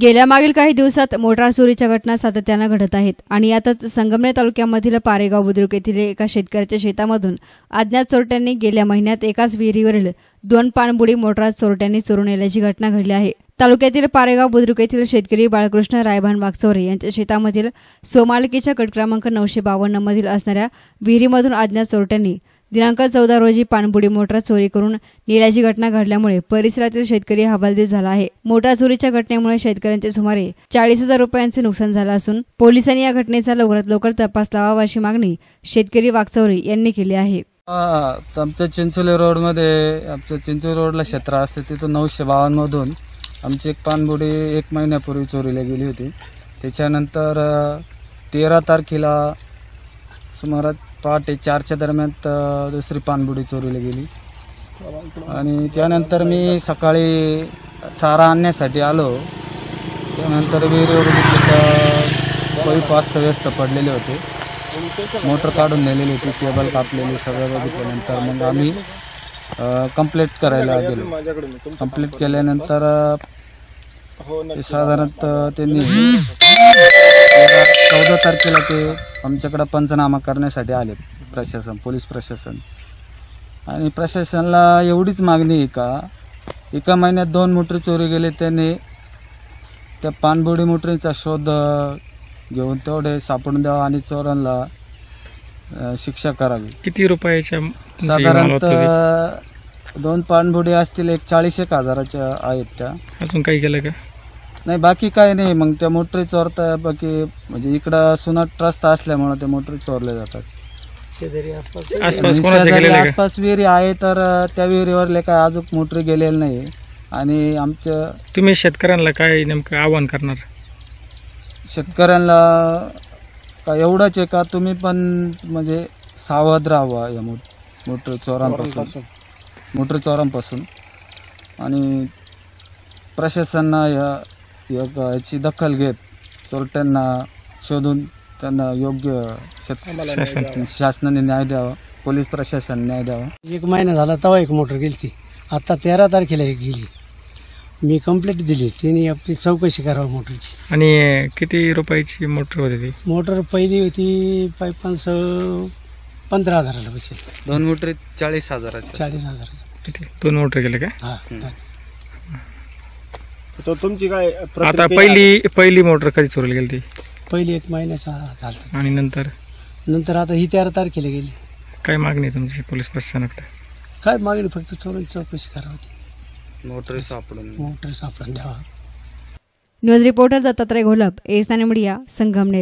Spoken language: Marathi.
गेल्या मागील काही दिवसात मोटार चोरीच्या घटना सातत्यानं घडत आहेत आणि यातच संगमनेर तालुक्यामधील पारेगाव बुद्रुक येथील एका शेतकऱ्याच्या शेतामधून अज्ञात चोरट्यांनी गेल्या महिन्यात एकाच विहिरीवरील दोन पाणबुडी मोटार चोरट्यांनी चोरून नेल्याची घटना घडली आहे तालुक्यातील पारेगाव बुद्रुक येथील शेतकरी बाळकृष्ण रायभान वागचौरे यांच्या शेतामधील सोमालिकेच्या गट क्रमांक नऊशे बावन्न मधील असणाऱ्या विहिरीमधून अज्ञात चोरट्यांनी दिनांक चौदा रोजी पाणबुडी मोटार चोरी करून नेल्याची घटना घडल्यामुळे परिसरातील शेतकरी हवालदिल झाला आहे मोटार चोरीच्या घटनेमुळे शेतकऱ्यांचे सुमारे चाळीस हजार रुपयांचे नुकसान झालं असून पोलिसांनी या घटनेचा लवकरात लवकर तपास लावावा अशी मागणी शेतकरी वाघचौरी यांनी केली आहे आमच्या चिंचोली मध्ये आमच्या चिंचोली रोडला क्षेत्र असते तिथून नऊशे मधून आमची एक पाणबुडी एक महिन्यापूर्वी चोरीला गेली होती त्याच्यानंतर तेरा तारखेला सुमारास पहाटे चारच्या दरम्यान दुसरी पाणबुडी चोरीला गेली आणि त्यानंतर मी सकाळी चारा आणण्यासाठी आलो त्यानंतर मी बघितलं पास्त व्यस्त पडलेले होते मोटर काढून नेलेली होती केबल कापलेली सगळं बघितल्यानंतर मग आम्ही कंप्लीट करायला गेलो कम्प्लीट केल्यानंतर साधारणतः त्यांनी चौदा तारखेला ते आमच्याकडं पंचनामा करण्यासाठी आले प्रशासन पोलीस प्रशासन आणि प्रशासनाला एवढीच मागणी आहे का एका महिन्यात दोन मोटर चोरी गेले त्याने त्या पाणबुडी मोटरीचा शोध घेऊन तेवढे सापडून द्यावा आणि चोरांना शिक्षा करावी किती रुपयाच्या साधारणतः दोन पाणबुडी असतील एक चाळीस एक हजाराच्या आहेत त्या अजून काही केलं का नाही बाकी काय नाही मग त्या मोटरी चोरता बाकी म्हणजे इकडं सुनाट रस्ता असल्यामुळं त्या मोटरी चोरल्या जातात शेजारी आसपास आसपास आसपास विहिरी आहे तर त्या विहिरीवर लेखा काय अजून मोटरी गेलेली नाही आणि आमच्या तुम्ही शेतकऱ्यांना काय नेमकं आव्हान करणार शेतकऱ्यांना का एवढंच आहे का तुम्ही पण म्हणजे सावध राहावा या मोटर चोरांपासून मोटर चोरांपासून आणि प्रशासनाला या एक याची दखल घेत चोरट्यांना शोधून त्यांना योग्य शासनाने न्याय द्यावा पोलीस प्रशासन न्याय द्यावा एक महिना झाला तेव्हा एक मोटर गेली ती आता तेरा तारखेला एक गेली मी कंप्लेंट दिली तिने आपली चौकशी करावं मोटरची आणि किती रुपयाची मोटर होती ती मोटर पहिली होती पायपांस पंधरा हजाराला बसेल दोन मोटर चाळीस हजाराची चाळीस हजार किती दोन मोटर गेले का हा तुमची काय आता पहिली पहिली मोटर कधी चोरीला गेली ती पहिले एक महिन्याचा झाला आणि नंतर नंतर आता ही तेरा तारखेला गेली काय मागणी तुमची पोलीस प्रशासनाकडे काय मागणी फक्त चोरून चौकशी करावी मोटर सापडून मोटर सापडून द्यावा न्यूज रिपोर्टर दत्तात्रय घोलप आणि मीडिया संगमनेर